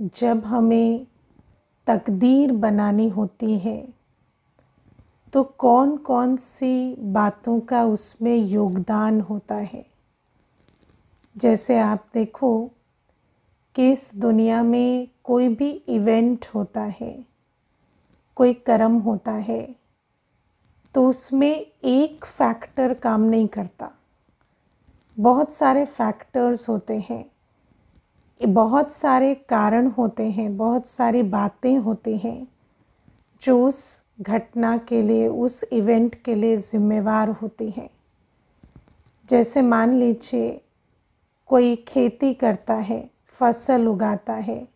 जब हमें तकदीर बनानी होती है तो कौन कौन सी बातों का उसमें योगदान होता है जैसे आप देखो कि इस दुनिया में कोई भी इवेंट होता है कोई कर्म होता है तो उसमें एक फैक्टर काम नहीं करता बहुत सारे फैक्टर्स होते हैं बहुत सारे कारण होते हैं बहुत सारी बातें होती हैं जो उस घटना के लिए उस इवेंट के लिए जिम्मेवार होती हैं जैसे मान लीजिए कोई खेती करता है फसल उगाता है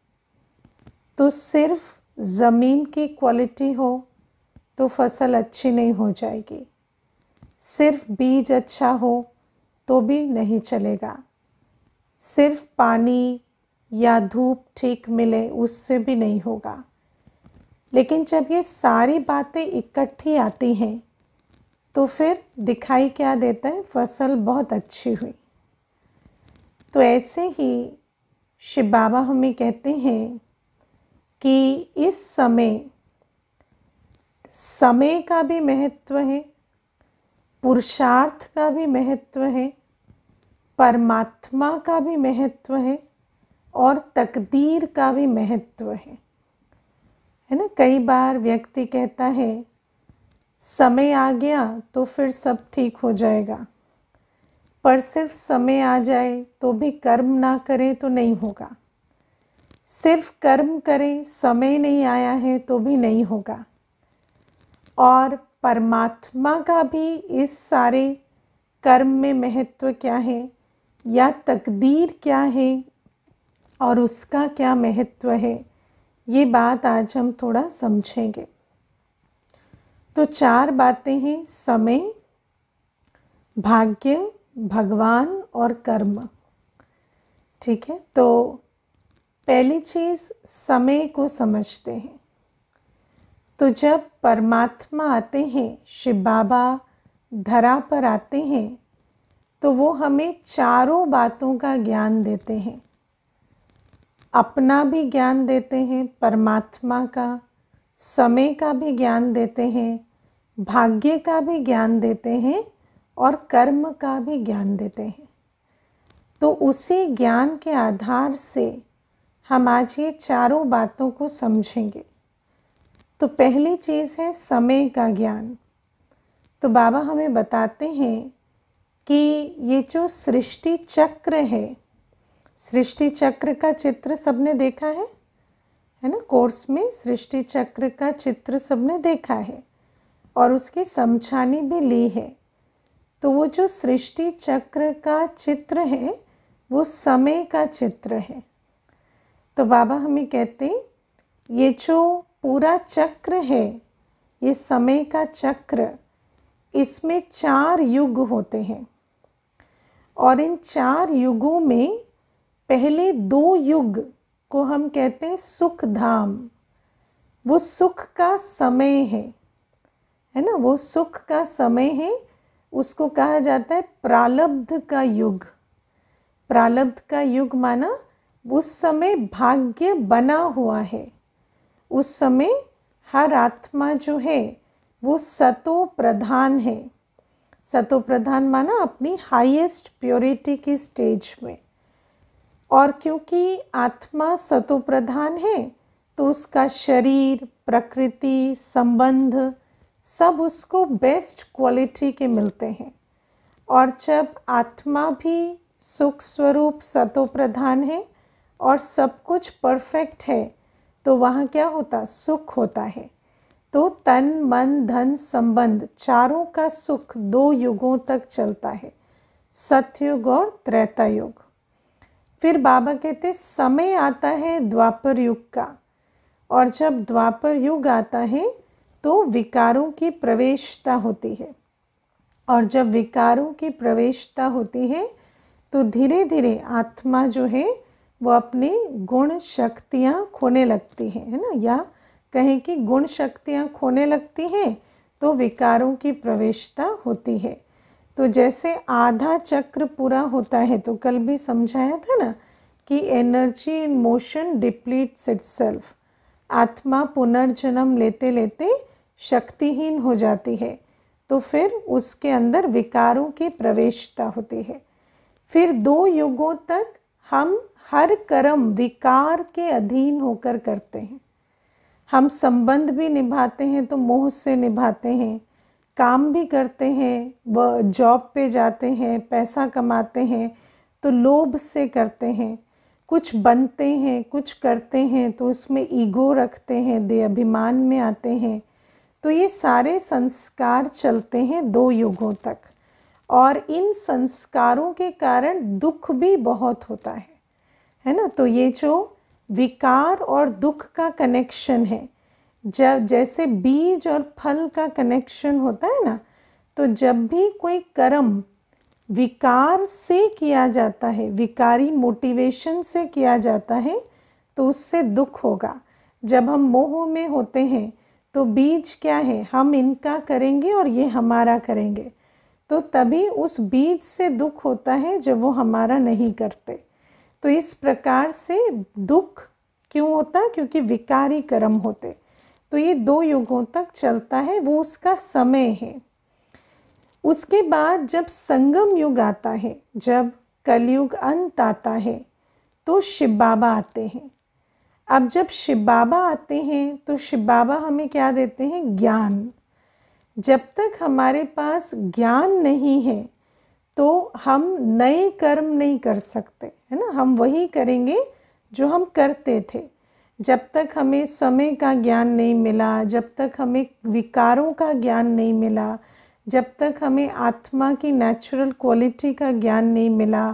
तो सिर्फ ज़मीन की क्वालिटी हो तो फसल अच्छी नहीं हो जाएगी सिर्फ बीज अच्छा हो तो भी नहीं चलेगा सिर्फ पानी या धूप ठीक मिले उससे भी नहीं होगा लेकिन जब ये सारी बातें इकट्ठी आती हैं तो फिर दिखाई क्या देता है फसल बहुत अच्छी हुई तो ऐसे ही शिव बाबा हमें कहते हैं कि इस समय समय का भी महत्व है पुरुषार्थ का भी महत्व है परमात्मा का भी महत्व है और तकदीर का भी महत्व है है ना कई बार व्यक्ति कहता है समय आ गया तो फिर सब ठीक हो जाएगा पर सिर्फ समय आ जाए तो भी कर्म ना करें तो नहीं होगा सिर्फ कर्म करें समय नहीं आया है तो भी नहीं होगा और परमात्मा का भी इस सारे कर्म में महत्व क्या है या तकदीर क्या है और उसका क्या महत्व है ये बात आज हम थोड़ा समझेंगे तो चार बातें हैं समय भाग्य भगवान और कर्म ठीक है तो पहली चीज़ समय को समझते हैं तो जब परमात्मा आते हैं शिव बाबा धरा पर आते हैं तो वो हमें चारों बातों का ज्ञान देते हैं अपना भी ज्ञान देते हैं परमात्मा का समय का भी ज्ञान देते हैं भाग्य का भी ज्ञान देते हैं और कर्म का भी ज्ञान देते हैं तो उसी ज्ञान के आधार से हम आज ये चारों बातों को समझेंगे तो पहली चीज़ है समय का ज्ञान तो बाबा हमें बताते हैं कि ये जो सृष्टि चक्र है सृष्टि चक्र का चित्र सबने देखा है है ना कोर्स में सृष्टि चक्र का चित्र सबने देखा है और उसकी समझानी भी ली है तो वो जो सृष्टि चक्र का चित्र है वो समय का चित्र है तो बाबा हमें कहते ये जो पूरा चक्र है ये समय का चक्र इसमें चार युग होते हैं और इन चार युगों में पहले दो युग को हम कहते हैं सुख धाम वो सुख का समय है है ना वो सुख का समय है उसको कहा जाता है प्रालब्ध का युग प्रालब्ध का युग माना उस समय भाग्य बना हुआ है उस समय हर आत्मा जो है वो सतो प्रधान है सतो प्रधान माना अपनी हाईएस्ट प्योरिटी की स्टेज में और क्योंकि आत्मा सतो प्रधान है तो उसका शरीर प्रकृति संबंध सब उसको बेस्ट क्वालिटी के मिलते हैं और जब आत्मा भी सुख स्वरूप सतो प्रधान है और सब कुछ परफेक्ट है तो वहाँ क्या होता सुख होता है तो तन मन धन संबंध चारों का सुख दो युगों तक चलता है सत्युग और त्रेता युग फिर बाबा कहते समय आता है द्वापर युग का और जब द्वापर युग आता है तो विकारों की प्रवेशता होती है और जब विकारों की प्रवेशता होती है तो धीरे धीरे आत्मा जो है वो अपनी गुण शक्तियाँ खोने लगती हैं है ना या कहें कि गुण शक्तियाँ खोने लगती हैं तो विकारों की प्रवेशता होती है तो जैसे आधा चक्र पूरा होता है तो कल भी समझाया था ना कि energy in motion depletes self आत्मा पुनर्जन्म लेते लेते शक्तिहीन हो जाती है तो फिर उसके अंदर विकारों की प्रवेशता होती है फिर दो युगों तक हम हर कर्म विकार के अधीन होकर करते हैं हम संबंध भी निभाते हैं तो मोह से निभाते हैं काम भी करते हैं व जॉब पे जाते हैं पैसा कमाते हैं तो लोभ से करते हैं कुछ बनते हैं कुछ करते हैं तो उसमें ईगो रखते हैं दे अभिमान में आते हैं तो ये सारे संस्कार चलते हैं दो युगों तक और इन संस्कारों के कारण दुख भी बहुत होता है है ना तो ये जो विकार और दुख का कनेक्शन है जब जैसे बीज और फल का कनेक्शन होता है ना तो जब भी कोई कर्म विकार से किया जाता है विकारी मोटिवेशन से किया जाता है तो उससे दुख होगा जब हम मोह में होते हैं तो बीज क्या है हम इनका करेंगे और ये हमारा करेंगे तो तभी उस बीज से दुख होता है जब वो हमारा नहीं करते तो इस प्रकार से दुख क्यों होता क्योंकि विकारी कर्म होते तो ये दो युगों तक चलता है वो उसका समय है उसके बाद जब संगम युग आता है जब कलयुग अंत आता है तो शिव बाबा आते हैं अब जब शिव बाबा आते हैं तो शिव बाबा हमें क्या देते हैं ज्ञान जब तक हमारे पास ज्ञान नहीं है तो हम नए कर्म नहीं कर सकते है ना हम वही करेंगे जो हम करते थे जब तक हमें समय का ज्ञान नहीं मिला जब तक हमें विकारों का ज्ञान नहीं मिला जब तक हमें आत्मा की नेचुरल क्वालिटी का ज्ञान नहीं मिला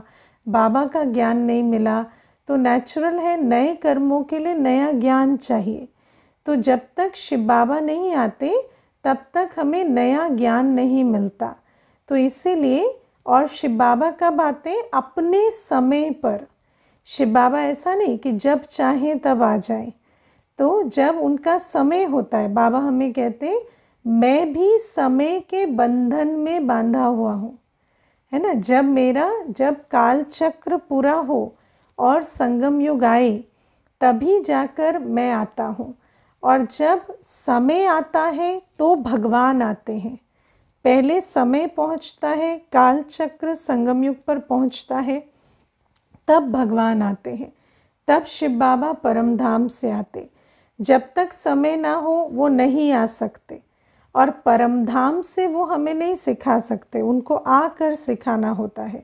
बाबा का ज्ञान नहीं मिला तो नेचुरल है नए कर्मों के लिए नया ज्ञान चाहिए तो जब तक शिव बाबा नहीं आते तब तक हमें नया ज्ञान नहीं मिलता तो इसीलिए और शिव बाबा कब आते अपने समय पर शिव बाबा ऐसा नहीं कि जब चाहें तब आ जाए तो जब उनका समय होता है बाबा हमें कहते हैं मैं भी समय के बंधन में बांधा हुआ हूँ है ना जब मेरा जब काल चक्र पूरा हो और संगम युग आए तभी जाकर मैं आता हूँ और जब समय आता है तो भगवान आते हैं पहले समय पहुँचता है काल चक्र संगम युग पर पहुँचता है तब भगवान आते हैं तब शिव बाबा परम धाम से आते जब तक समय ना हो वो नहीं आ सकते और परम धाम से वो हमें नहीं सिखा सकते उनको आकर सिखाना होता है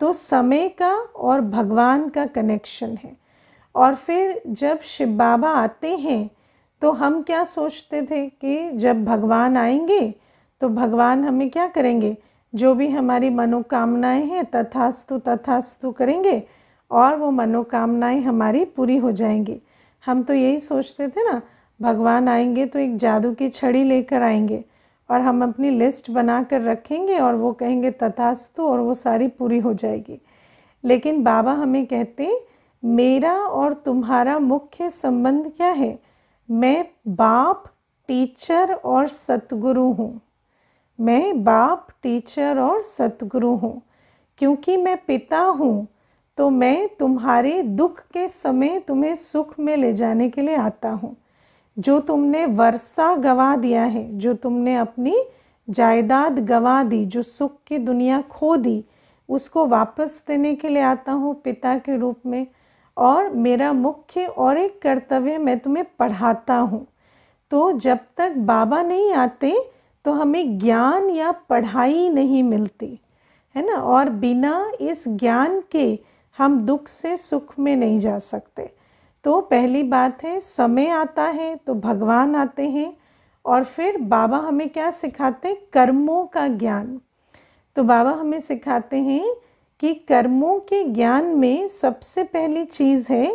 तो समय का और भगवान का कनेक्शन है और फिर जब शिव बाबा आते हैं तो हम क्या सोचते थे कि जब भगवान आएंगे तो भगवान हमें क्या करेंगे जो भी हमारी मनोकामनाएं हैं तथास्तु तथास्तु करेंगे और वो मनोकामनाएं हमारी पूरी हो जाएंगी हम तो यही सोचते थे ना भगवान आएंगे तो एक जादू की छड़ी लेकर आएंगे और हम अपनी लिस्ट बना कर रखेंगे और वो कहेंगे तथास्तु और वो सारी पूरी हो जाएगी लेकिन बाबा हमें कहते मेरा और तुम्हारा मुख्य संबंध क्या है मैं बाप टीचर और सतगुरु हूँ मैं बाप टीचर और सतगुरु हूँ क्योंकि मैं पिता हूँ तो मैं तुम्हारे दुख के समय तुम्हें सुख में ले जाने के लिए आता हूँ जो तुमने वर्षा गवा दिया है जो तुमने अपनी जायदाद गवा दी जो सुख की दुनिया खो दी उसको वापस देने के लिए आता हूँ पिता के रूप में और मेरा मुख्य और एक कर्तव्य मैं तुम्हें पढ़ाता हूँ तो जब तक बाबा नहीं आते तो हमें ज्ञान या पढ़ाई नहीं मिलती है ना और बिना इस ज्ञान के हम दुख से सुख में नहीं जा सकते तो पहली बात है समय आता है तो भगवान आते हैं और फिर बाबा हमें क्या सिखाते हैं कर्मों का ज्ञान तो बाबा हमें सिखाते हैं कि कर्मों के ज्ञान में सबसे पहली चीज़ है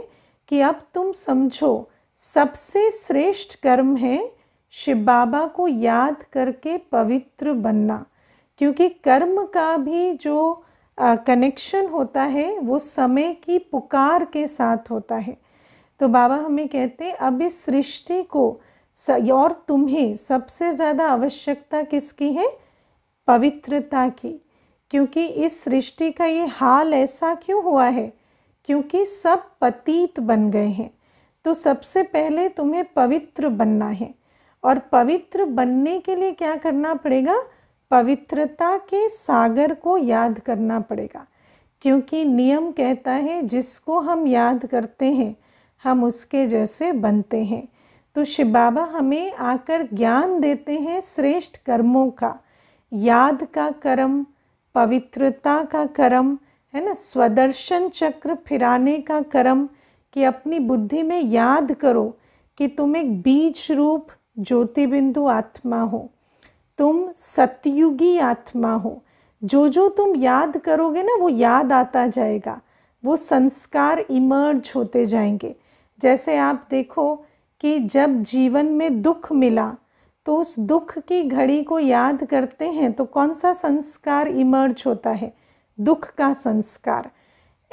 कि अब तुम समझो सबसे श्रेष्ठ कर्म है शिव बाबा को याद करके पवित्र बनना क्योंकि कर्म का भी जो कनेक्शन होता है वो समय की पुकार के साथ होता है तो बाबा हमें कहते हैं अब इस सृष्टि को और तुम्हें सबसे ज़्यादा आवश्यकता किसकी है पवित्रता की क्योंकि इस सृष्टि का ये हाल ऐसा क्यों हुआ है क्योंकि सब पतीत बन गए हैं तो सबसे पहले तुम्हें पवित्र बनना है और पवित्र बनने के लिए क्या करना पड़ेगा पवित्रता के सागर को याद करना पड़ेगा क्योंकि नियम कहता है जिसको हम याद करते हैं हम उसके जैसे बनते हैं तो शिव बाबा हमें आकर ज्ञान देते हैं श्रेष्ठ कर्मों का याद का कर्म पवित्रता का कर्म है ना स्वदर्शन चक्र फिराने का कर्म कि अपनी बुद्धि में याद करो कि तुम एक बीज रूप ज्योति बिंदु आत्मा हो तुम सतयुगी आत्मा हो जो जो तुम याद करोगे ना वो याद आता जाएगा वो संस्कार इमर्ज होते जाएंगे जैसे आप देखो कि जब जीवन में दुख मिला तो उस दुख की घड़ी को याद करते हैं तो कौन सा संस्कार इमर्ज होता है दुख का संस्कार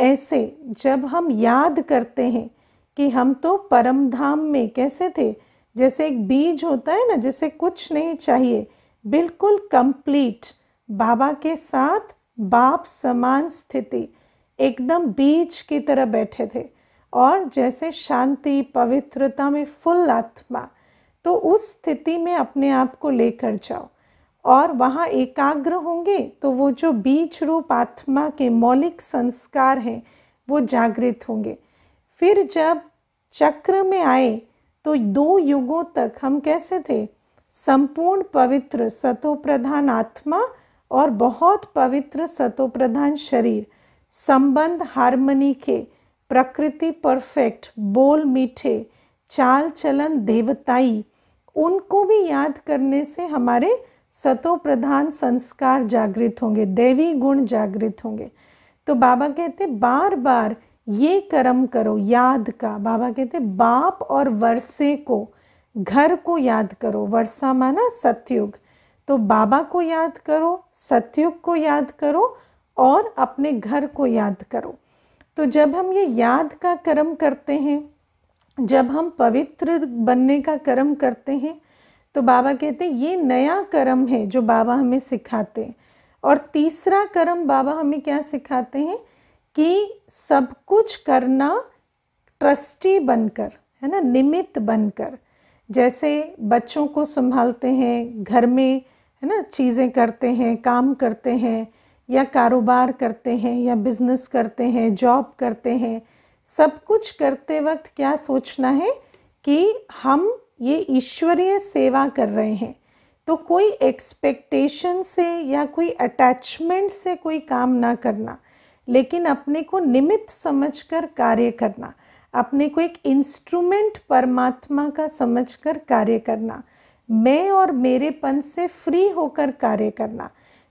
ऐसे जब हम याद करते हैं कि हम तो परमधाम में कैसे थे जैसे एक बीज होता है ना जिसे कुछ नहीं चाहिए बिल्कुल कंप्लीट बाबा के साथ बाप समान स्थिति एकदम बीज की तरह बैठे थे और जैसे शांति पवित्रता में फुल आत्मा तो उस स्थिति में अपने आप को लेकर जाओ और वहाँ एकाग्र होंगे तो वो जो बीज रूप आत्मा के मौलिक संस्कार हैं वो जागृत होंगे फिर जब चक्र में आए तो दो युगों तक हम कैसे थे संपूर्ण पवित्र सतोप्रधान आत्मा और बहुत पवित्र सतोप्रधान शरीर संबंध हार्मनी के प्रकृति परफेक्ट बोल मीठे चाल चलन देवताई उनको भी याद करने से हमारे सतोप्रधान संस्कार जागृत होंगे देवी गुण जागृत होंगे तो बाबा कहते बार बार ये कर्म करो याद का बाबा कहते बाप और वर्षे को घर को याद करो वर्षा माना सतयुग तो बाबा को याद करो सतयुग को याद करो और अपने घर को याद करो तो जब हम ये याद का कर्म करते हैं जब हम पवित्र बनने का कर्म करते हैं तो बाबा कहते हैं ये नया कर्म है जो बाबा हमें सिखाते हैं और तीसरा कर्म बाबा हमें क्या सिखाते हैं कि सब कुछ करना ट्रस्टी बनकर है ना निमित्त बनकर जैसे बच्चों को संभालते हैं घर में है ना चीज़ें करते हैं काम करते हैं या कारोबार करते हैं या बिजनेस करते हैं जॉब करते हैं सब कुछ करते वक्त क्या सोचना है कि हम ये ईश्वरीय सेवा कर रहे हैं तो कोई एक्सपेक्टेशन से या कोई अटैचमेंट से कोई काम ना करना लेकिन अपने को निमित्त समझकर कार्य करना अपने को एक इंस्ट्रूमेंट परमात्मा का समझकर कार्य करना मैं और मेरेपन से फ्री होकर कार्य करना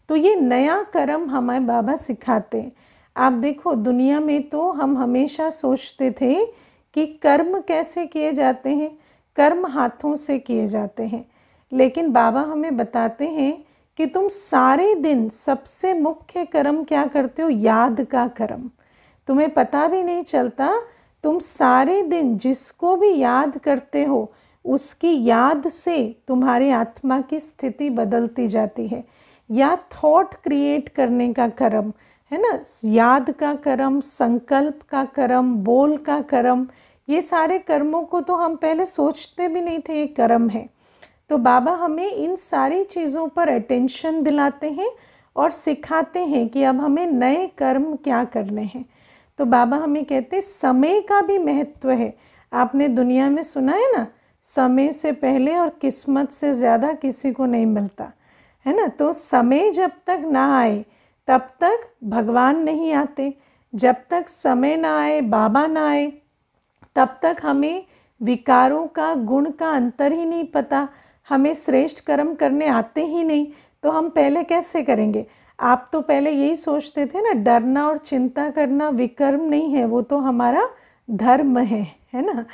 तो ये नया कर्म हमारे बाबा सिखाते हैं आप देखो दुनिया में तो हम हमेशा सोचते थे कि कर्म कैसे किए जाते हैं कर्म हाथों से किए जाते हैं लेकिन बाबा हमें बताते हैं कि तुम सारे दिन सबसे मुख्य कर्म क्या करते हो याद का कर्म तुम्हें पता भी नहीं चलता तुम सारे दिन जिसको भी याद करते हो उसकी याद से तुम्हारी आत्मा की स्थिति बदलती जाती है या थॉट क्रिएट करने का कर्म है ना याद का कर्म संकल्प का कर्म बोल का कर्म ये सारे कर्मों को तो हम पहले सोचते भी नहीं थे ये कर्म है तो बाबा हमें इन सारी चीज़ों पर अटेंशन दिलाते हैं और सिखाते हैं कि अब हमें नए कर्म क्या करने हैं तो बाबा हमें कहते हैं समय का भी महत्व है आपने दुनिया में सुना है ना समय से पहले और किस्मत से ज़्यादा किसी को नहीं मिलता है ना तो समय जब तक ना आए तब तक भगवान नहीं आते जब तक समय ना आए बाबा ना आए तब तक हमें विकारों का गुण का अंतर ही नहीं पता हमें श्रेष्ठ कर्म करने आते ही नहीं तो हम पहले कैसे करेंगे आप तो पहले यही सोचते थे ना डरना और चिंता करना विकर्म नहीं है वो तो हमारा धर्म है है ना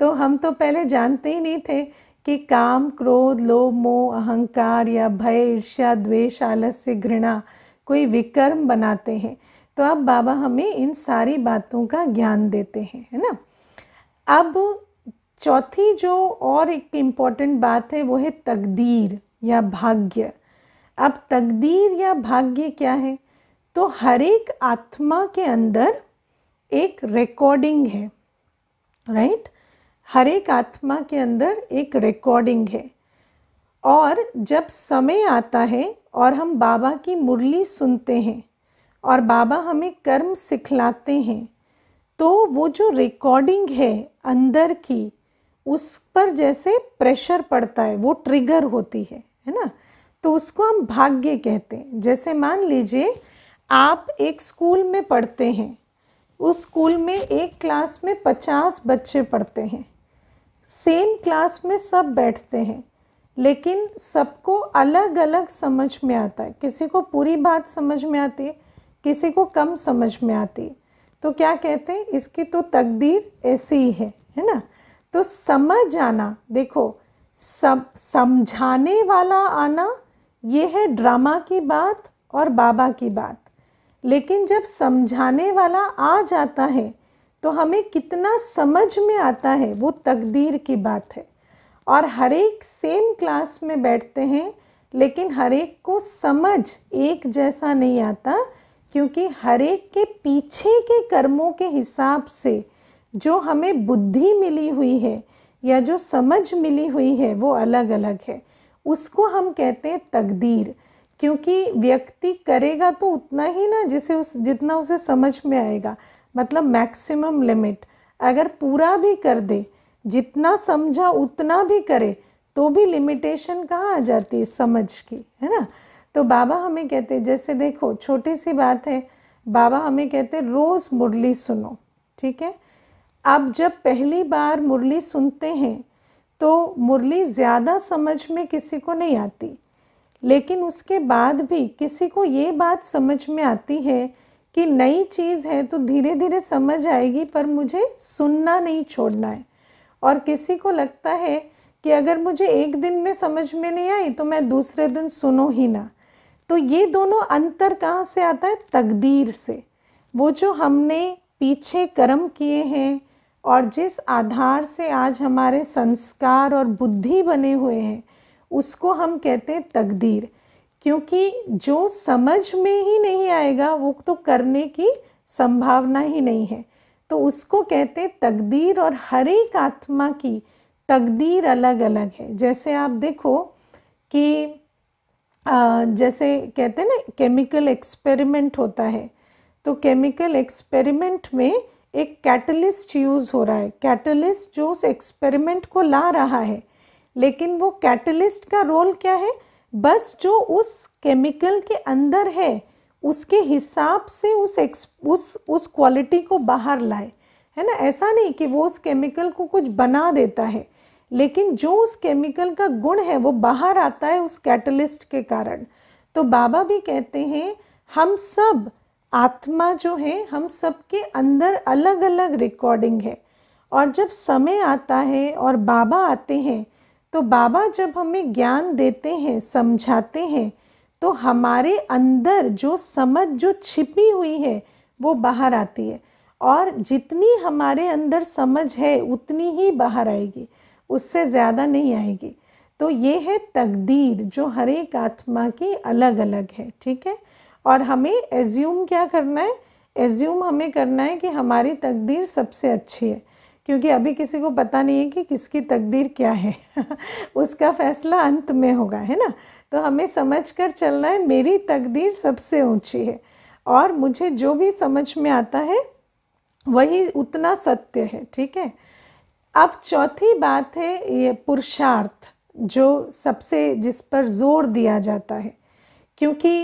तो हम तो पहले जानते ही नहीं थे कि काम क्रोध लोभ मोह अहंकार या भय ईर्ष्या द्वेष आलस्य घृणा कोई विकर्म बनाते हैं तो अब बाबा हमें इन सारी बातों का ज्ञान देते हैं है ना अब चौथी जो और एक इम्पॉर्टेंट बात है वो है तकदीर या भाग्य अब तकदीर या भाग्य क्या है तो हर एक आत्मा के अंदर एक रिकॉर्डिंग है राइट हर एक आत्मा के अंदर एक रिकॉर्डिंग है और जब समय आता है और हम बाबा की मुरली सुनते हैं और बाबा हमें कर्म सिखलाते हैं तो वो जो रिकॉर्डिंग है अंदर की उस पर जैसे प्रेशर पड़ता है वो ट्रिगर होती है है ना तो उसको हम भाग्य कहते हैं जैसे मान लीजिए आप एक स्कूल में पढ़ते हैं उस स्कूल में एक क्लास में पचास बच्चे पढ़ते हैं सेम क्लास में सब बैठते हैं लेकिन सबको अलग अलग समझ में आता है किसी को पूरी बात समझ में आती है किसी को कम समझ में आती है तो क्या कहते हैं इसकी तो तकदीर ऐसी ही है है ना तो समझ आना देखो सम समझाने वाला आना ये है ड्रामा की बात और बाबा की बात लेकिन जब समझाने वाला आ जाता है तो हमें कितना समझ में आता है वो तकदीर की बात है और हर एक सेम क्लास में बैठते हैं लेकिन हर एक को समझ एक जैसा नहीं आता क्योंकि हर एक के पीछे के कर्मों के हिसाब से जो हमें बुद्धि मिली हुई है या जो समझ मिली हुई है वो अलग अलग है उसको हम कहते हैं तकदीर क्योंकि व्यक्ति करेगा तो उतना ही ना जिसे उस जितना उसे समझ में आएगा मतलब मैक्सिमम लिमिट अगर पूरा भी कर दे जितना समझा उतना भी करे तो भी लिमिटेशन कहाँ आ जाती है समझ की है ना तो बाबा हमें कहते जैसे देखो छोटी सी बात है बाबा हमें कहते रोज़ मुरली सुनो ठीक है आप जब पहली बार मुरली सुनते हैं तो मुरली ज़्यादा समझ में किसी को नहीं आती लेकिन उसके बाद भी किसी को ये बात समझ में आती है कि नई चीज़ है तो धीरे धीरे समझ आएगी पर मुझे सुनना नहीं छोड़ना है और किसी को लगता है कि अगर मुझे एक दिन में समझ में नहीं आई तो मैं दूसरे दिन सुनो ही ना तो ये दोनों अंतर कहाँ से आता है तकदीर से वो जो हमने पीछे कर्म किए हैं और जिस आधार से आज हमारे संस्कार और बुद्धि बने हुए हैं उसको हम कहते हैं तकदीर क्योंकि जो समझ में ही नहीं आएगा वो तो करने की संभावना ही नहीं है तो उसको कहते हैं तकदीर और हर एक आत्मा की तकदीर अलग अलग है जैसे आप देखो कि जैसे कहते हैं ना केमिकल एक्सपेरिमेंट होता है तो केमिकल एक्सपेरिमेंट में एक कैटलिस्ट यूज़ हो रहा है कैटलिस्ट जो उस एक्सपेरिमेंट को ला रहा है लेकिन वो कैटलिस्ट का रोल क्या है बस जो उस केमिकल के अंदर है उसके हिसाब से उस एक्स उस उस क्वालिटी को बाहर लाए है ना ऐसा नहीं कि वो उस केमिकल को कुछ बना देता है लेकिन जो उस केमिकल का गुण है वो बाहर आता है उस कैटलिस्ट के कारण तो बाबा भी कहते हैं हम सब आत्मा जो है हम सबके अंदर अलग अलग रिकॉर्डिंग है और जब समय आता है और बाबा आते हैं तो बाबा जब हमें ज्ञान देते हैं समझाते हैं तो हमारे अंदर जो समझ जो छिपी हुई है वो बाहर आती है और जितनी हमारे अंदर समझ है उतनी ही बाहर आएगी उससे ज़्यादा नहीं आएगी तो ये है तकदीर जो हर एक आत्मा की अलग अलग है ठीक है और हमें एज्यूम क्या करना है एज्यूम हमें करना है कि हमारी तकदीर सबसे अच्छी है क्योंकि अभी किसी को पता नहीं है कि किसकी तकदीर क्या है उसका फैसला अंत में होगा है ना तो हमें समझ कर चलना है मेरी तकदीर सबसे ऊंची है और मुझे जो भी समझ में आता है वही उतना सत्य है ठीक है अब चौथी बात है ये पुरुषार्थ जो सबसे जिस पर जोर दिया जाता है क्योंकि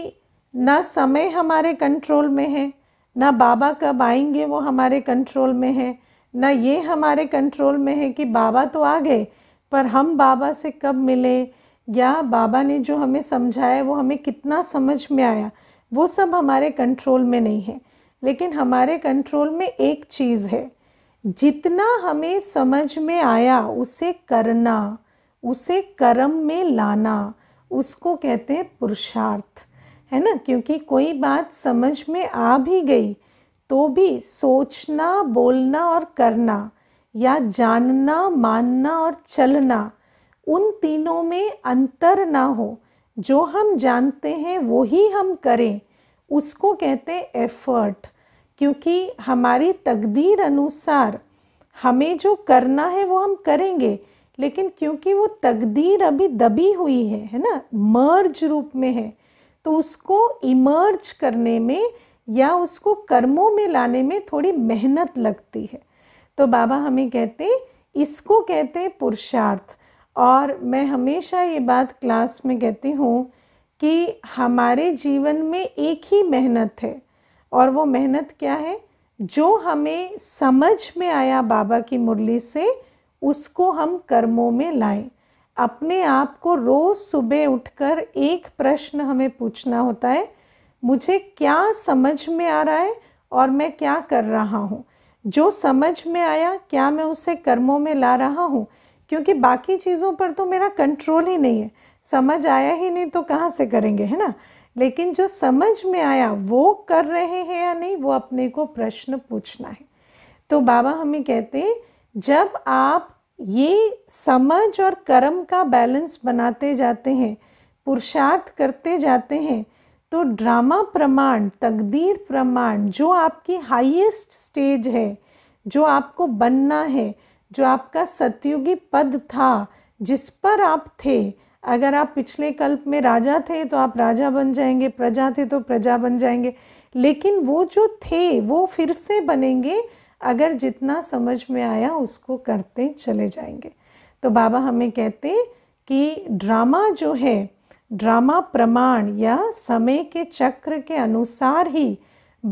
ना समय हमारे कंट्रोल में है ना बाबा कब आएंगे वो हमारे कंट्रोल में है ना ये हमारे कंट्रोल में है कि बाबा तो आ गए पर हम बाबा से कब मिले या बाबा ने जो हमें समझाया वो हमें कितना समझ में आया वो सब हमारे कंट्रोल में नहीं है लेकिन हमारे कंट्रोल में एक चीज़ है जितना हमें समझ में आया उसे करना उसे कर्म में लाना उसको कहते हैं पुरुषार्थ है ना क्योंकि कोई बात समझ में आ भी गई तो भी सोचना बोलना और करना या जानना मानना और चलना उन तीनों में अंतर ना हो जो हम जानते हैं वो ही हम करें उसको कहते हैं एफर्ट क्योंकि हमारी तकदीर अनुसार हमें जो करना है वो हम करेंगे लेकिन क्योंकि वो तकदीर अभी दबी हुई है है ना मर्ज रूप में है तो उसको इमर्ज करने में या उसको कर्मों में लाने में थोड़ी मेहनत लगती है तो बाबा हमें कहते हैं इसको कहते हैं पुरुषार्थ और मैं हमेशा ये बात क्लास में कहती हूँ कि हमारे जीवन में एक ही मेहनत है और वो मेहनत क्या है जो हमें समझ में आया बाबा की मुरली से उसको हम कर्मों में लाएं अपने आप को रोज़ सुबह उठकर एक प्रश्न हमें पूछना होता है मुझे क्या समझ में आ रहा है और मैं क्या कर रहा हूँ जो समझ में आया क्या मैं उसे कर्मों में ला रहा हूँ क्योंकि बाकी चीज़ों पर तो मेरा कंट्रोल ही नहीं है समझ आया ही नहीं तो कहाँ से करेंगे है ना लेकिन जो समझ में आया वो कर रहे हैं या नहीं वो अपने को प्रश्न पूछना है तो बाबा हमें कहते हैं जब आप ये समझ और कर्म का बैलेंस बनाते जाते हैं पुरुषार्थ करते जाते हैं तो ड्रामा प्रमाण तकदीर प्रमाण जो आपकी हाईएस्ट स्टेज है जो आपको बनना है जो आपका सतयुगी पद था जिस पर आप थे अगर आप पिछले कल्प में राजा थे तो आप राजा बन जाएंगे प्रजा थे तो प्रजा बन जाएंगे लेकिन वो जो थे वो फिर से बनेंगे अगर जितना समझ में आया उसको करते चले जाएंगे तो बाबा हमें कहते कि ड्रामा जो है ड्रामा प्रमाण या समय के चक्र के अनुसार ही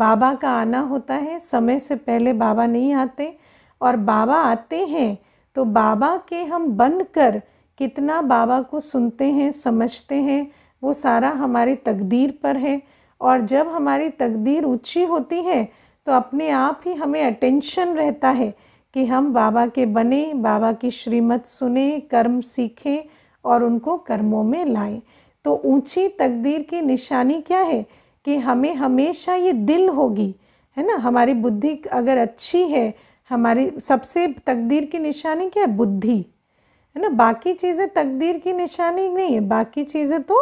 बाबा का आना होता है समय से पहले बाबा नहीं आते और बाबा आते हैं तो बाबा के हम बनकर कितना बाबा को सुनते हैं समझते हैं वो सारा हमारी तकदीर पर है और जब हमारी तकदीर ऊँची होती है तो अपने आप ही हमें अटेंशन रहता है कि हम बाबा के बने बाबा की श्रीमत सुने कर्म सीखें और उनको कर्मों में लाएं तो ऊंची तकदीर की निशानी क्या है कि हमें हमेशा ये दिल होगी है ना हमारी बुद्धि अगर अच्छी है हमारी सबसे तकदीर की निशानी क्या है बुद्धि है ना बाकी चीज़ें तकदीर की निशानी नहीं है बाकी चीज़ें तो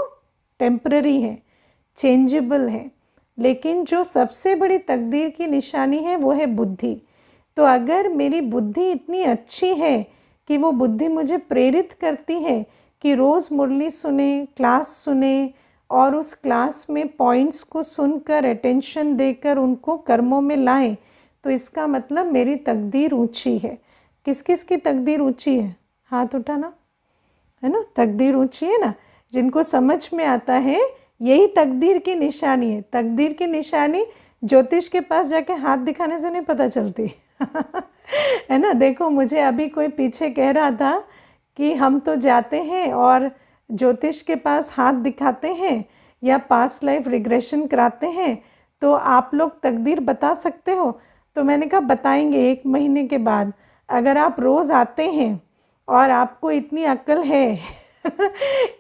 टेम्प्ररी हैं चेंजेबल है लेकिन जो सबसे बड़ी तकदीर की निशानी है वो है बुद्धि तो अगर मेरी बुद्धि इतनी अच्छी है कि वो बुद्धि मुझे प्रेरित करती है कि रोज़ मुरली सुने क्लास सुने और उस क्लास में पॉइंट्स को सुनकर अटेंशन देकर उनको कर्मों में लाएं तो इसका मतलब मेरी तकदीर ऊंची है किस किस की तकदीर ऊंची है हाथ उठाना है ना तकदीर ऊंची है ना जिनको समझ में आता है यही तकदीर की निशानी है तकदीर की निशानी ज्योतिष के पास जाके हाथ दिखाने से नहीं पता चलती है ना देखो मुझे अभी कोई पीछे कह रहा था कि हम तो जाते हैं और ज्योतिष के पास हाथ दिखाते हैं या पास्ट लाइफ रिग्रेशन कराते हैं तो आप लोग तकदीर बता सकते हो तो मैंने कहा बताएंगे एक महीने के बाद अगर आप रोज़ आते हैं और आपको इतनी अक्ल है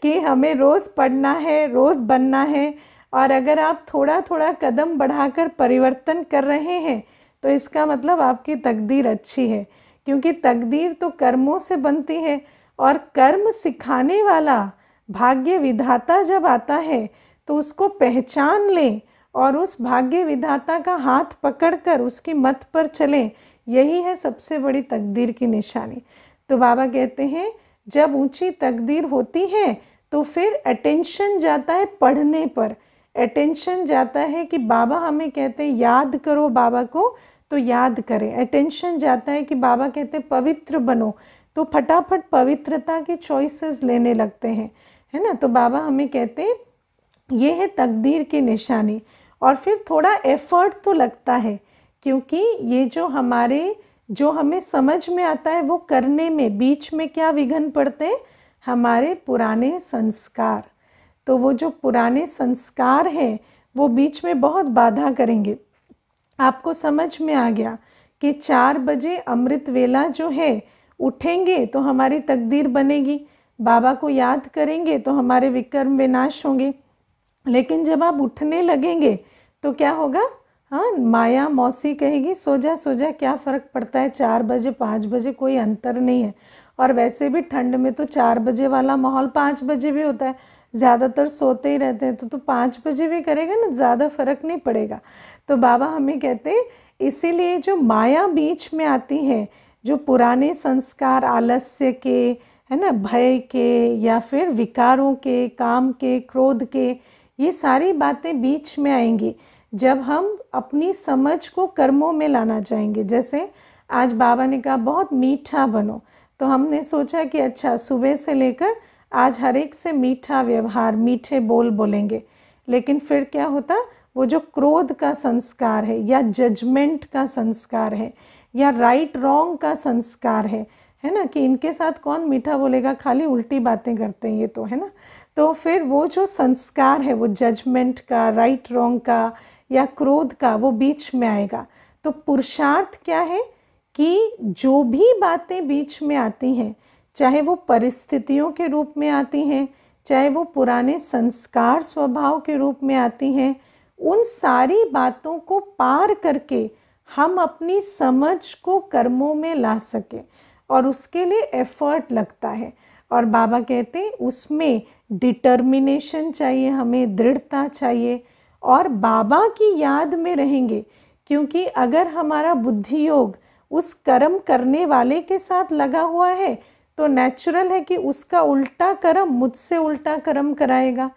कि हमें रोज़ पढ़ना है रोज़ बनना है और अगर आप थोड़ा थोड़ा कदम बढ़ाकर परिवर्तन कर रहे हैं तो इसका मतलब आपकी तकदीर अच्छी है क्योंकि तकदीर तो कर्मों से बनती है और कर्म सिखाने वाला भाग्य विधाता जब आता है तो उसको पहचान लें और उस भाग्य विधाता का हाथ पकड़कर उसकी मत पर चलें यही है सबसे बड़ी तकदीर की निशानी तो बाबा कहते हैं जब ऊंची तकदीर होती है तो फिर अटेंशन जाता है पढ़ने पर अटेंशन जाता है कि बाबा हमें कहते हैं याद करो बाबा को तो याद करें अटेंशन जाता है कि बाबा कहते हैं पवित्र बनो तो फटाफट पवित्रता के चॉइसेस लेने लगते हैं है ना तो बाबा हमें कहते हैं ये है तकदीर की निशानी और फिर थोड़ा एफर्ट तो लगता है क्योंकि ये जो हमारे जो हमें समझ में आता है वो करने में बीच में क्या विघन पड़ते हैं हमारे पुराने संस्कार तो वो जो पुराने संस्कार हैं वो बीच में बहुत बाधा करेंगे आपको समझ में आ गया कि चार बजे अमृत वेला जो है उठेंगे तो हमारी तकदीर बनेगी बाबा को याद करेंगे तो हमारे विक्रम विनाश होंगे लेकिन जब आप उठने लगेंगे तो क्या होगा हाँ माया मौसी कहेगी सो जा सो जा क्या फ़र्क पड़ता है चार बजे पाँच बजे कोई अंतर नहीं है और वैसे भी ठंड में तो चार बजे वाला माहौल पाँच बजे भी होता है ज़्यादातर सोते ही रहते हैं तो तो पाँच बजे भी करेगा ना ज़्यादा फ़र्क नहीं पड़ेगा तो बाबा हमें कहते हैं इसीलिए जो माया बीच में आती है जो पुराने संस्कार आलस्य के है ना भय के या फिर विकारों के काम के क्रोध के ये सारी बातें बीच में आएंगी जब हम अपनी समझ को कर्मों में लाना चाहेंगे जैसे आज बाबा ने कहा बहुत मीठा बनो तो हमने सोचा कि अच्छा सुबह से लेकर आज हर एक से मीठा व्यवहार मीठे बोल बोलेंगे लेकिन फिर क्या होता वो जो क्रोध का संस्कार है या जजमेंट का संस्कार है या राइट रॉन्ग का संस्कार है है ना कि इनके साथ कौन मीठा बोलेगा खाली उल्टी बातें करते हैं ये तो है ना तो फिर वो जो संस्कार है वो जजमेंट का राइट रॉन्ग का या क्रोध का वो बीच में आएगा तो पुरुषार्थ क्या है कि जो भी बातें बीच में आती हैं चाहे वो परिस्थितियों के रूप में आती हैं चाहे वो पुराने संस्कार स्वभाव के रूप में आती हैं उन सारी बातों को पार करके हम अपनी समझ को कर्मों में ला सकें और उसके लिए एफर्ट लगता है और बाबा कहते हैं उसमें डिटर्मिनेशन चाहिए हमें दृढ़ता चाहिए और बाबा की याद में रहेंगे क्योंकि अगर हमारा बुद्धि योग उस कर्म करने वाले के साथ लगा हुआ है तो नेचुरल है कि उसका उल्टा कर्म मुझसे उल्टा कर्म कराएगा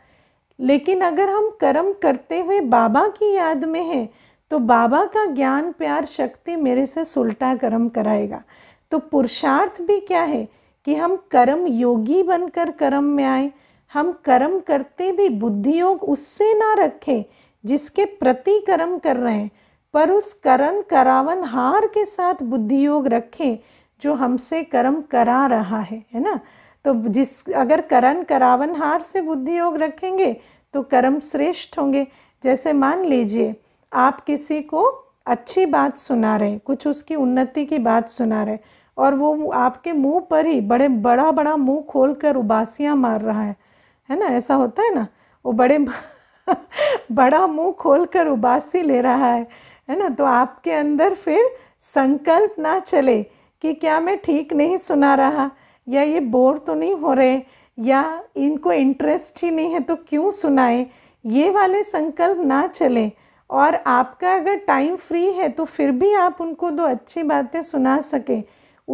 लेकिन अगर हम कर्म करते हुए बाबा की याद में हैं तो बाबा का ज्ञान प्यार शक्ति मेरे से सुलटा कर्म कराएगा तो पुरुषार्थ भी क्या है कि हम कर्म योगी बनकर कर्म में आए हम कर्म करते भी बुद्धि योग उससे ना रखें जिसके प्रति कर्म कर रहे हैं पर उस करण करावन हार के साथ बुद्धि योग रखें जो हमसे कर्म करा रहा है है ना तो जिस अगर करण करावन हार से बुद्धि योग रखेंगे तो कर्म श्रेष्ठ होंगे जैसे मान लीजिए आप किसी को अच्छी बात सुना रहे कुछ उसकी उन्नति की बात सुना रहे और वो आपके मुंह पर ही बड़े बड़ा बड़ा मुंह खोलकर उबासियाँ मार रहा है है ना ऐसा होता है ना वो बड़े बड़ा मुंह खोलकर उबासी ले रहा है है ना तो आपके अंदर फिर संकल्प ना चले कि क्या मैं ठीक नहीं सुना रहा या ये बोर तो नहीं हो रहे या इनको इंटरेस्ट ही नहीं है तो क्यों सुनाए ये वाले संकल्प ना चले और आपका अगर टाइम फ्री है तो फिर भी आप उनको दो अच्छी बातें सुना सकें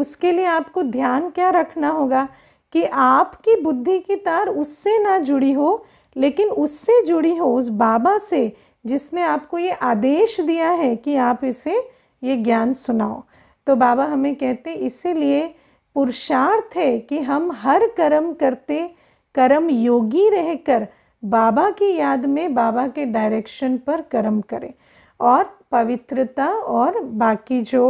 उसके लिए आपको ध्यान क्या रखना होगा कि आपकी बुद्धि की तार उससे ना जुड़ी हो लेकिन उससे जुड़ी हो उस बाबा से जिसने आपको ये आदेश दिया है कि आप इसे ये ज्ञान सुनाओ तो बाबा हमें कहते इसीलिए पुरुषार्थ है कि हम हर कर्म करते कर्म योगी रहकर बाबा की याद में बाबा के डायरेक्शन पर कर्म करें और पवित्रता और बाकी जो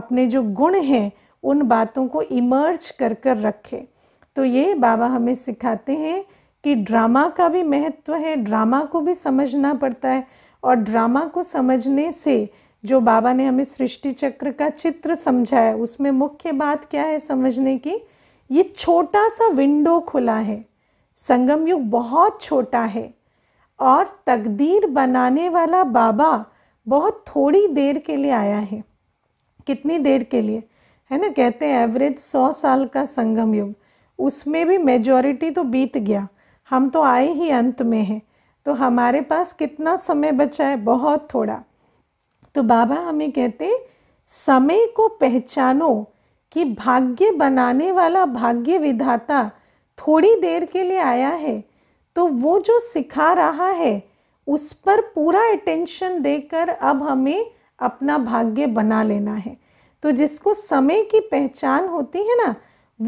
अपने जो गुण हैं उन बातों को इमर्ज कर कर रखें तो ये बाबा हमें सिखाते हैं कि ड्रामा का भी महत्व है ड्रामा को भी समझना पड़ता है और ड्रामा को समझने से जो बाबा ने हमें सृष्टि चक्र का चित्र समझाया उसमें मुख्य बात क्या है समझने की ये छोटा सा विंडो खुला है संगम युग बहुत छोटा है और तकदीर बनाने वाला बाबा बहुत थोड़ी देर के लिए आया है कितनी देर के लिए है ना कहते हैं एवरेज सौ साल का संगम युग उसमें भी मेजॉरिटी तो बीत गया हम तो आए ही अंत में हैं तो हमारे पास कितना समय बचा है बहुत थोड़ा तो बाबा हमें कहते समय को पहचानो कि भाग्य बनाने वाला भाग्य विधाता थोड़ी देर के लिए आया है तो वो जो सिखा रहा है उस पर पूरा अटेंशन देकर अब हमें अपना भाग्य बना लेना है तो जिसको समय की पहचान होती है ना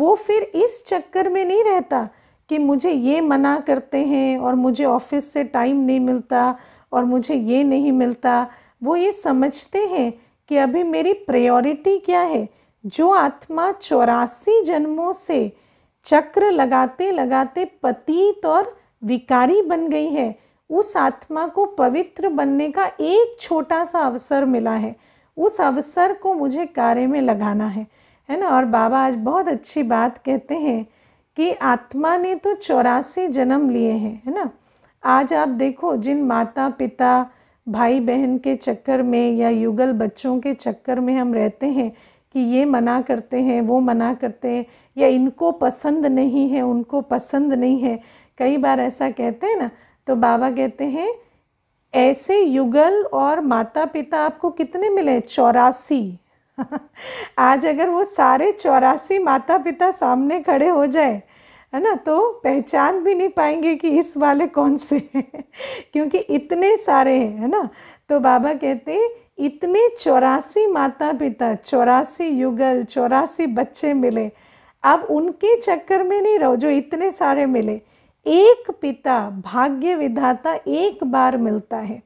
वो फिर इस चक्कर में नहीं रहता कि मुझे ये मना करते हैं और मुझे ऑफिस से टाइम नहीं मिलता और मुझे ये नहीं मिलता वो ये समझते हैं कि अभी मेरी प्रायोरिटी क्या है जो आत्मा चौरासी जन्मों से चक्र लगाते लगाते पतित और विकारी बन गई है उस आत्मा को पवित्र बनने का एक छोटा सा अवसर मिला है उस अवसर को मुझे कार्य में लगाना है है ना और बाबा आज बहुत अच्छी बात कहते हैं कि आत्मा ने तो चौरासी जन्म लिए हैं है ना आज आप देखो जिन माता पिता भाई बहन के चक्कर में या युगल बच्चों के चक्कर में हम रहते हैं कि ये मना करते हैं वो मना करते हैं या इनको पसंद नहीं है उनको पसंद नहीं है कई बार ऐसा कहते हैं ना तो बाबा कहते हैं ऐसे युगल और माता पिता आपको कितने मिले चौरासी आज अगर वो सारे चौरासी माता पिता सामने खड़े हो जाए है ना तो पहचान भी नहीं पाएंगे कि इस वाले कौन से हैं क्योंकि इतने सारे हैं है ना तो बाबा कहते हैं इतने चौरासी माता पिता चौरासी युगल चौरासी बच्चे मिले अब उनके चक्कर में नहीं रहो जो इतने सारे मिले एक पिता भाग्य विधाता एक बार मिलता है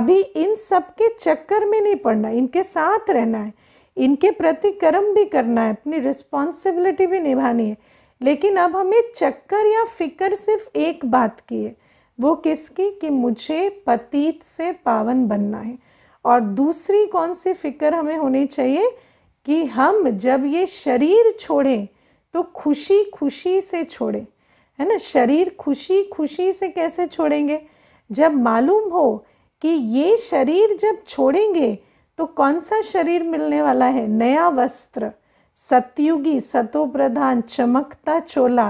अभी इन सब के चक्कर में नहीं पड़ना इनके साथ रहना है इनके प्रति कर्म भी करना है अपनी रिस्पॉन्सिबिलिटी भी निभानी है लेकिन अब हमें चक्कर या फिक्र सिर्फ एक बात की है वो किसकी कि मुझे पतीत से पावन बनना है और दूसरी कौन सी फिक्र हमें होनी चाहिए कि हम जब ये शरीर छोड़ें तो खुशी खुशी से छोड़ें है ना शरीर खुशी खुशी से कैसे छोड़ेंगे जब मालूम हो कि ये शरीर जब छोड़ेंगे तो कौन सा शरीर मिलने वाला है नया वस्त्र सतयुगी सतो प्रधान चमकता चोला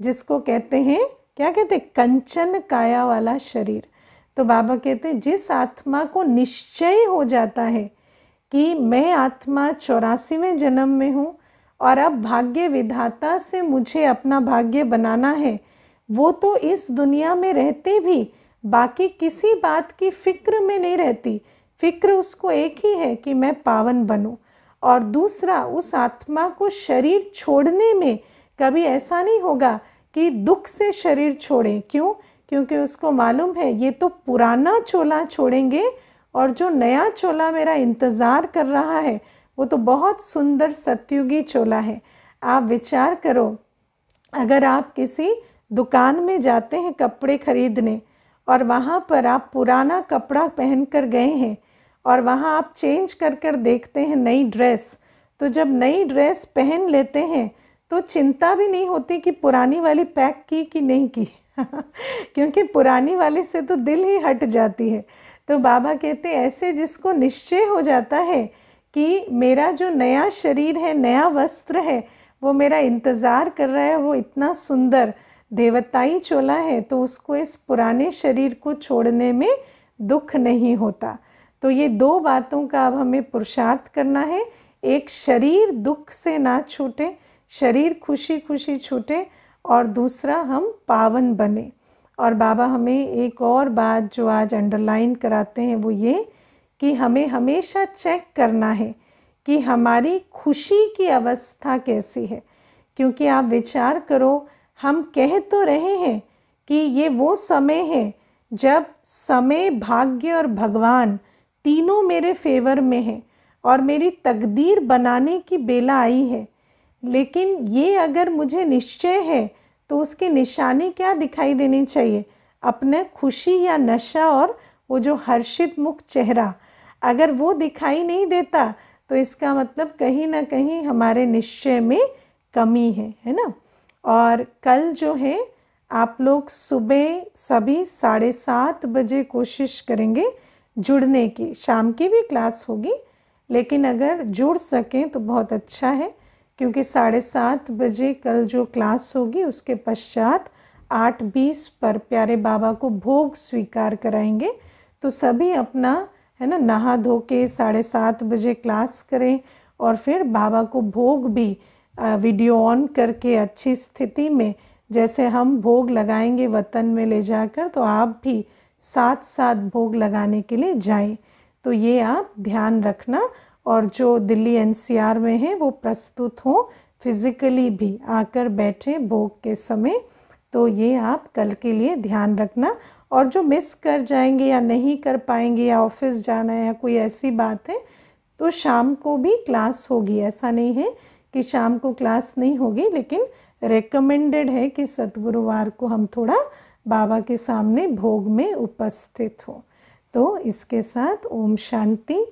जिसको कहते हैं क्या कहते हैं कंचन काया वाला शरीर तो बाबा कहते हैं जिस आत्मा को निश्चय हो जाता है कि मैं आत्मा चौरासीवें जन्म में हूँ और अब भाग्य विधाता से मुझे अपना भाग्य बनाना है वो तो इस दुनिया में रहते भी बाकी किसी बात की फिक्र में नहीं रहती फिक्र उसको एक ही है कि मैं पावन बनूं और दूसरा उस आत्मा को शरीर छोड़ने में कभी ऐसा नहीं होगा कि दुख से शरीर छोड़ें क्यों क्योंकि उसको मालूम है ये तो पुराना चोला छोड़ेंगे और जो नया चोला मेरा इंतज़ार कर रहा है वो तो बहुत सुंदर सत्युगी चोला है आप विचार करो अगर आप किसी दुकान में जाते हैं कपड़े खरीदने और वहाँ पर आप पुराना कपड़ा पहन कर गए हैं और वहाँ आप चेंज कर कर देखते हैं नई ड्रेस तो जब नई ड्रेस पहन लेते हैं तो चिंता भी नहीं होती कि पुरानी वाली पैक की कि नहीं की क्योंकि पुरानी वाले से तो दिल ही हट जाती है तो बाबा कहते ऐसे जिसको निश्चय हो जाता है कि मेरा जो नया शरीर है नया वस्त्र है वो मेरा इंतज़ार कर रहा है वो इतना सुंदर देवताई चोला है तो उसको इस पुराने शरीर को छोड़ने में दुख नहीं होता तो ये दो बातों का अब हमें पुरुषार्थ करना है एक शरीर दुख से ना छूटे शरीर खुशी खुशी छूटे और दूसरा हम पावन बने और बाबा हमें एक और बात जो आज अंडरलाइन कराते हैं वो ये कि हमें हमेशा चेक करना है कि हमारी खुशी की अवस्था कैसी है क्योंकि आप विचार करो हम कह तो रहे हैं कि ये वो समय है जब समय भाग्य और भगवान तीनों मेरे फेवर में है और मेरी तकदीर बनाने की बेला आई है लेकिन ये अगर मुझे निश्चय है तो उसकी निशानी क्या दिखाई देनी चाहिए अपने खुशी या नशा और वो जो हर्षित मुख चेहरा अगर वो दिखाई नहीं देता तो इसका मतलब कहीं ना कहीं हमारे निश्चय में कमी है है ना और कल जो है आप लोग सुबह सभी साढ़े सात बजे कोशिश करेंगे जुड़ने की शाम की भी क्लास होगी लेकिन अगर जुड़ सकें तो बहुत अच्छा है क्योंकि साढ़े सात बजे कल जो क्लास होगी उसके पश्चात आठ बीस पर प्यारे बाबा को भोग स्वीकार कराएंगे तो सभी अपना है ना नहा धो के साढ़े सात बजे क्लास करें और फिर बाबा को भोग भी वीडियो ऑन करके अच्छी स्थिति में जैसे हम भोग लगाएंगे वतन में ले जाकर तो आप भी साथ साथ भोग लगाने के लिए जाएं तो ये आप ध्यान रखना और जो दिल्ली एनसीआर में है वो प्रस्तुत हों फिज़िकली भी आकर बैठे भोग के समय तो ये आप कल के लिए ध्यान रखना और जो मिस कर जाएंगे या नहीं कर पाएंगे या ऑफिस जाना है या कोई ऐसी बात है तो शाम को भी क्लास होगी ऐसा नहीं है कि शाम को क्लास नहीं होगी लेकिन रेकमेंडेड है कि सतगुरुवार को हम थोड़ा बाबा के सामने भोग में उपस्थित हो तो इसके साथ ओम शांति